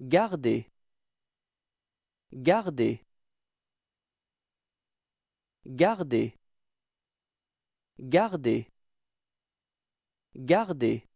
Gardez Gardez Gardez Gardez Gardez